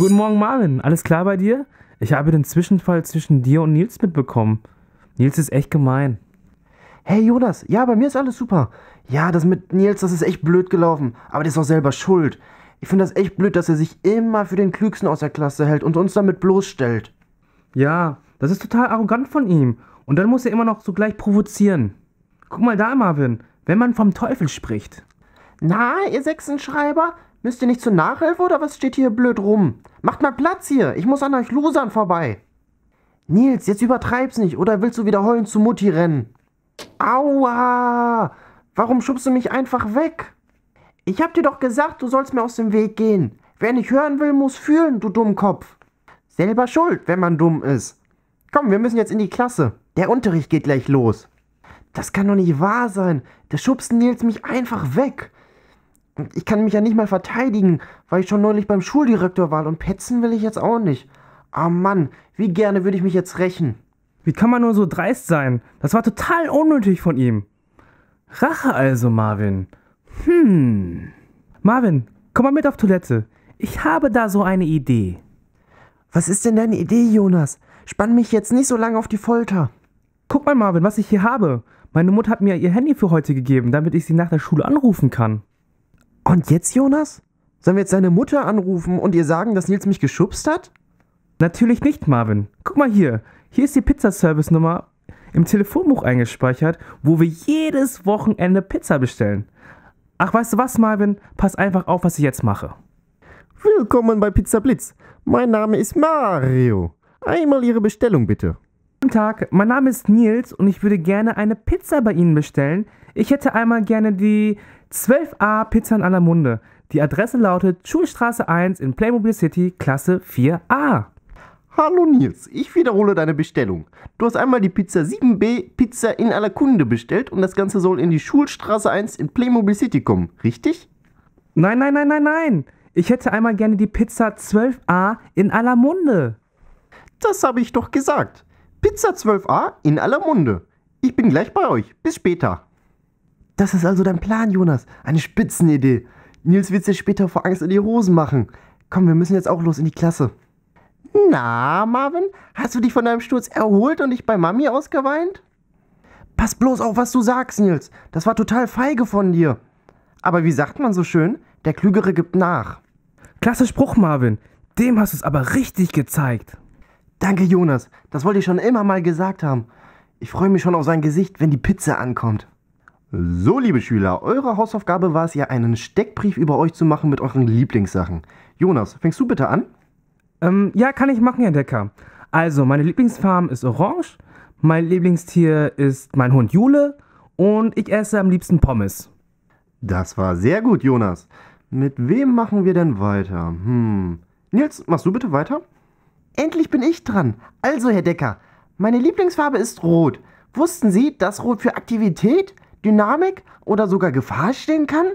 Guten Morgen, Marvin. Alles klar bei dir? Ich habe den Zwischenfall zwischen dir und Nils mitbekommen. Nils ist echt gemein. Hey Jonas, ja, bei mir ist alles super. Ja, das mit Nils, das ist echt blöd gelaufen. Aber der ist auch selber schuld. Ich finde das echt blöd, dass er sich immer für den Klügsten aus der Klasse hält und uns damit bloßstellt. Ja, das ist total arrogant von ihm. Und dann muss er immer noch so gleich provozieren. Guck mal da, Marvin. Wenn man vom Teufel spricht. Na, ihr Sechsenschreiber? Müsst ihr nicht zur Nachhilfe oder was steht hier blöd rum? Macht mal Platz hier, ich muss an euch Losern vorbei. Nils, jetzt übertreib's nicht, oder willst du wieder heulend zu Mutti rennen? Aua! Warum schubst du mich einfach weg? Ich hab dir doch gesagt, du sollst mir aus dem Weg gehen. Wer nicht hören will, muss fühlen, du Dummkopf. Selber schuld, wenn man dumm ist. Komm, wir müssen jetzt in die Klasse. Der Unterricht geht gleich los. Das kann doch nicht wahr sein. Da schubst Nils mich einfach weg. Ich kann mich ja nicht mal verteidigen, weil ich schon neulich beim Schuldirektor war und petzen will ich jetzt auch nicht. Ah oh Mann, wie gerne würde ich mich jetzt rächen. Wie kann man nur so dreist sein? Das war total unnötig von ihm. Rache also, Marvin. Hm. Marvin, komm mal mit auf Toilette. Ich habe da so eine Idee. Was ist denn deine Idee, Jonas? Spann mich jetzt nicht so lange auf die Folter. Guck mal, Marvin, was ich hier habe. Meine Mutter hat mir ihr Handy für heute gegeben, damit ich sie nach der Schule anrufen kann. Und jetzt, Jonas? Sollen wir jetzt seine Mutter anrufen und ihr sagen, dass Nils mich geschubst hat? Natürlich nicht, Marvin. Guck mal hier. Hier ist die Pizzaservice-Nummer im Telefonbuch eingespeichert, wo wir jedes Wochenende Pizza bestellen. Ach, weißt du was, Marvin? Pass einfach auf, was ich jetzt mache. Willkommen bei Pizza Blitz. Mein Name ist Mario. Einmal Ihre Bestellung bitte. Guten Tag, mein Name ist Nils und ich würde gerne eine Pizza bei Ihnen bestellen. Ich hätte einmal gerne die 12a Pizza in aller Munde. Die Adresse lautet Schulstraße 1 in Playmobil City, Klasse 4a. Hallo Nils, ich wiederhole deine Bestellung. Du hast einmal die Pizza 7b Pizza in aller Kunde bestellt und das Ganze soll in die Schulstraße 1 in Playmobil City kommen, richtig? Nein, nein, nein, nein, nein. Ich hätte einmal gerne die Pizza 12a in aller Munde. Das habe ich doch gesagt. Pizza 12a in aller Munde. Ich bin gleich bei euch. Bis später. Das ist also dein Plan, Jonas. Eine Spitzenidee. Nils wird dir später vor Angst in die Hosen machen. Komm, wir müssen jetzt auch los in die Klasse. Na, Marvin, hast du dich von deinem Sturz erholt und dich bei Mami ausgeweint? Pass bloß auf, was du sagst, Nils. Das war total feige von dir. Aber wie sagt man so schön? Der Klügere gibt nach. Klasse Spruch, Marvin. Dem hast du es aber richtig gezeigt. Danke, Jonas. Das wollte ich schon immer mal gesagt haben. Ich freue mich schon auf sein Gesicht, wenn die Pizza ankommt. So, liebe Schüler, eure Hausaufgabe war es ja, einen Steckbrief über euch zu machen mit euren Lieblingssachen. Jonas, fängst du bitte an? Ähm, ja, kann ich machen, Herr Decker. Also, meine Lieblingsfarm ist orange, mein Lieblingstier ist mein Hund Jule und ich esse am liebsten Pommes. Das war sehr gut, Jonas. Mit wem machen wir denn weiter? Hm. Nils, machst du bitte weiter? Endlich bin ich dran. Also, Herr Decker, meine Lieblingsfarbe ist rot. Wussten Sie, dass rot für Aktivität, Dynamik oder sogar Gefahr stehen kann?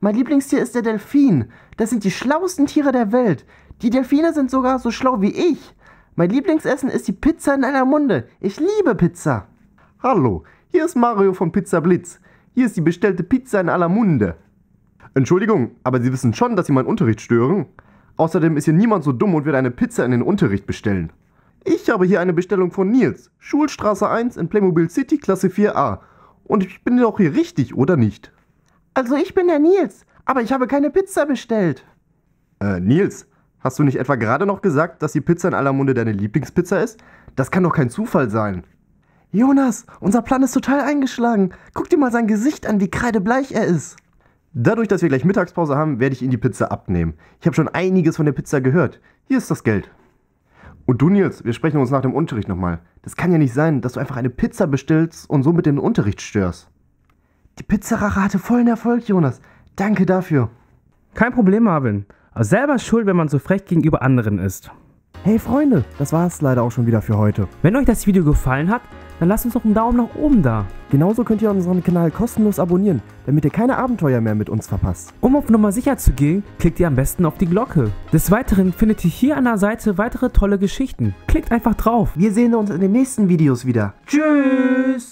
Mein Lieblingstier ist der Delfin. Das sind die schlauesten Tiere der Welt. Die Delfine sind sogar so schlau wie ich. Mein Lieblingsessen ist die Pizza in einer Munde. Ich liebe Pizza. Hallo, hier ist Mario von Pizza Blitz. Hier ist die bestellte Pizza in aller Munde. Entschuldigung, aber Sie wissen schon, dass Sie meinen Unterricht stören. Außerdem ist hier niemand so dumm und wird eine Pizza in den Unterricht bestellen. Ich habe hier eine Bestellung von Nils, Schulstraße 1 in Playmobil City, Klasse 4a. Und ich bin doch hier richtig, oder nicht? Also ich bin der Nils, aber ich habe keine Pizza bestellt. Äh, Nils, hast du nicht etwa gerade noch gesagt, dass die Pizza in aller Munde deine Lieblingspizza ist? Das kann doch kein Zufall sein. Jonas, unser Plan ist total eingeschlagen. Guck dir mal sein Gesicht an, wie kreidebleich er ist. Dadurch, dass wir gleich Mittagspause haben, werde ich Ihnen die Pizza abnehmen. Ich habe schon einiges von der Pizza gehört. Hier ist das Geld. Und du, Nils, wir sprechen uns nach dem Unterricht nochmal. Das kann ja nicht sein, dass du einfach eine Pizza bestellst und somit den Unterricht störst. Die Pizzarache hatte vollen Erfolg, Jonas. Danke dafür. Kein Problem, Marvin. Aber selber schuld, wenn man so frech gegenüber anderen ist. Hey Freunde, das war es leider auch schon wieder für heute. Wenn euch das Video gefallen hat, dann lasst uns doch einen Daumen nach oben da. Genauso könnt ihr unseren Kanal kostenlos abonnieren, damit ihr keine Abenteuer mehr mit uns verpasst. Um auf Nummer sicher zu gehen, klickt ihr am besten auf die Glocke. Des Weiteren findet ihr hier an der Seite weitere tolle Geschichten. Klickt einfach drauf. Wir sehen uns in den nächsten Videos wieder. Tschüss!